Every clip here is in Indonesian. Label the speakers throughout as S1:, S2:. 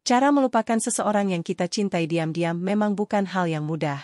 S1: Cara melupakan seseorang yang kita cintai diam-diam memang bukan hal yang mudah.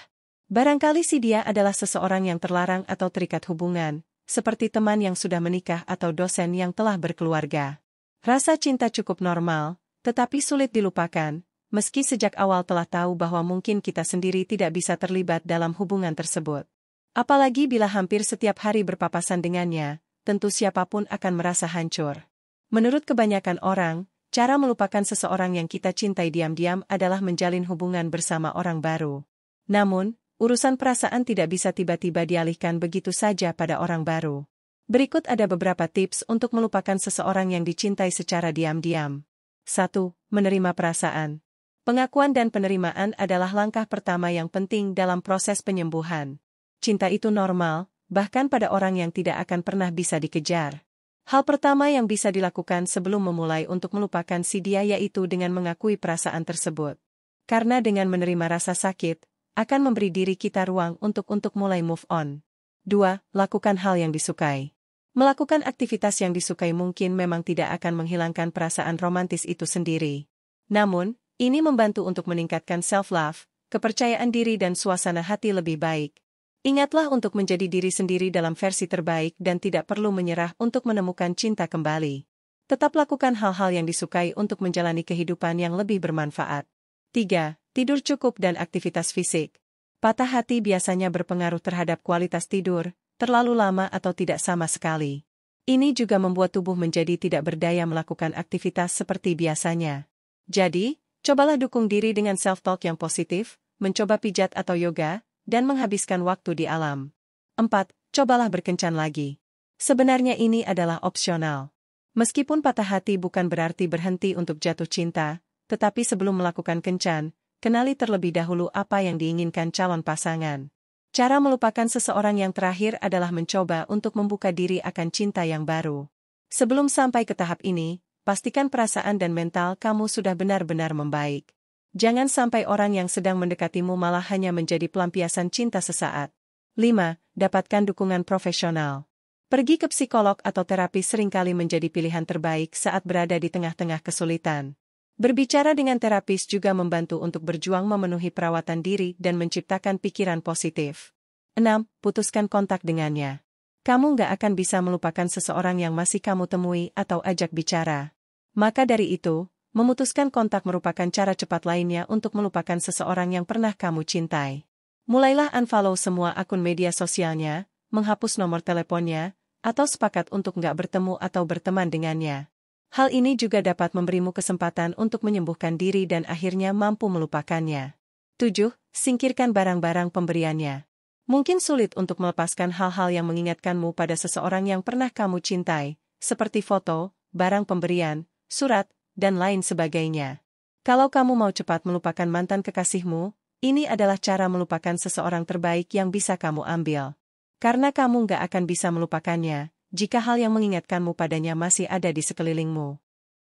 S1: Barangkali si dia adalah seseorang yang terlarang atau terikat hubungan, seperti teman yang sudah menikah atau dosen yang telah berkeluarga. Rasa cinta cukup normal, tetapi sulit dilupakan, meski sejak awal telah tahu bahwa mungkin kita sendiri tidak bisa terlibat dalam hubungan tersebut. Apalagi bila hampir setiap hari berpapasan dengannya, tentu siapapun akan merasa hancur. Menurut kebanyakan orang, Cara melupakan seseorang yang kita cintai diam-diam adalah menjalin hubungan bersama orang baru. Namun, urusan perasaan tidak bisa tiba-tiba dialihkan begitu saja pada orang baru. Berikut ada beberapa tips untuk melupakan seseorang yang dicintai secara diam-diam. 1. Menerima perasaan. Pengakuan dan penerimaan adalah langkah pertama yang penting dalam proses penyembuhan. Cinta itu normal, bahkan pada orang yang tidak akan pernah bisa dikejar. Hal pertama yang bisa dilakukan sebelum memulai untuk melupakan si dia yaitu dengan mengakui perasaan tersebut. Karena dengan menerima rasa sakit, akan memberi diri kita ruang untuk untuk mulai move on. 2. Lakukan hal yang disukai. Melakukan aktivitas yang disukai mungkin memang tidak akan menghilangkan perasaan romantis itu sendiri. Namun, ini membantu untuk meningkatkan self-love, kepercayaan diri dan suasana hati lebih baik, Ingatlah untuk menjadi diri sendiri dalam versi terbaik dan tidak perlu menyerah untuk menemukan cinta kembali. Tetap lakukan hal-hal yang disukai untuk menjalani kehidupan yang lebih bermanfaat. 3. Tidur cukup dan aktivitas fisik. Patah hati biasanya berpengaruh terhadap kualitas tidur, terlalu lama atau tidak sama sekali. Ini juga membuat tubuh menjadi tidak berdaya melakukan aktivitas seperti biasanya. Jadi, cobalah dukung diri dengan self-talk yang positif, mencoba pijat atau yoga, dan menghabiskan waktu di alam. 4. Cobalah berkencan lagi. Sebenarnya ini adalah opsional. Meskipun patah hati bukan berarti berhenti untuk jatuh cinta, tetapi sebelum melakukan kencan, kenali terlebih dahulu apa yang diinginkan calon pasangan. Cara melupakan seseorang yang terakhir adalah mencoba untuk membuka diri akan cinta yang baru. Sebelum sampai ke tahap ini, pastikan perasaan dan mental kamu sudah benar-benar membaik. Jangan sampai orang yang sedang mendekatimu malah hanya menjadi pelampiasan cinta sesaat. 5. Dapatkan dukungan profesional. Pergi ke psikolog atau terapi seringkali menjadi pilihan terbaik saat berada di tengah-tengah kesulitan. Berbicara dengan terapis juga membantu untuk berjuang memenuhi perawatan diri dan menciptakan pikiran positif. 6. Putuskan kontak dengannya. Kamu nggak akan bisa melupakan seseorang yang masih kamu temui atau ajak bicara. Maka dari itu, Memutuskan kontak merupakan cara cepat lainnya untuk melupakan seseorang yang pernah kamu cintai. Mulailah unfollow semua akun media sosialnya, menghapus nomor teleponnya, atau sepakat untuk nggak bertemu atau berteman dengannya. Hal ini juga dapat memberimu kesempatan untuk menyembuhkan diri dan akhirnya mampu melupakannya. 7. Singkirkan barang-barang pemberiannya. Mungkin sulit untuk melepaskan hal-hal yang mengingatkanmu pada seseorang yang pernah kamu cintai, seperti foto, barang pemberian, surat, dan lain sebagainya. Kalau kamu mau cepat melupakan mantan kekasihmu, ini adalah cara melupakan seseorang terbaik yang bisa kamu ambil. Karena kamu nggak akan bisa melupakannya, jika hal yang mengingatkanmu padanya masih ada di sekelilingmu.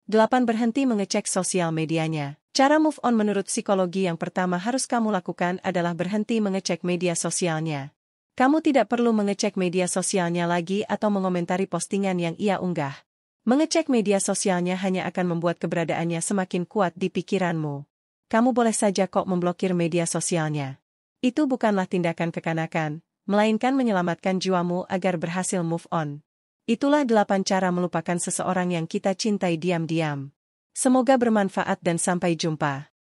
S1: 8. Berhenti mengecek sosial medianya. Cara move on menurut psikologi yang pertama harus kamu lakukan adalah berhenti mengecek media sosialnya. Kamu tidak perlu mengecek media sosialnya lagi atau mengomentari postingan yang ia unggah. Mengecek media sosialnya hanya akan membuat keberadaannya semakin kuat di pikiranmu. Kamu boleh saja kok memblokir media sosialnya. Itu bukanlah tindakan kekanakan, melainkan menyelamatkan jiwamu agar berhasil move on. Itulah delapan cara melupakan seseorang yang kita cintai diam-diam. Semoga bermanfaat dan sampai jumpa.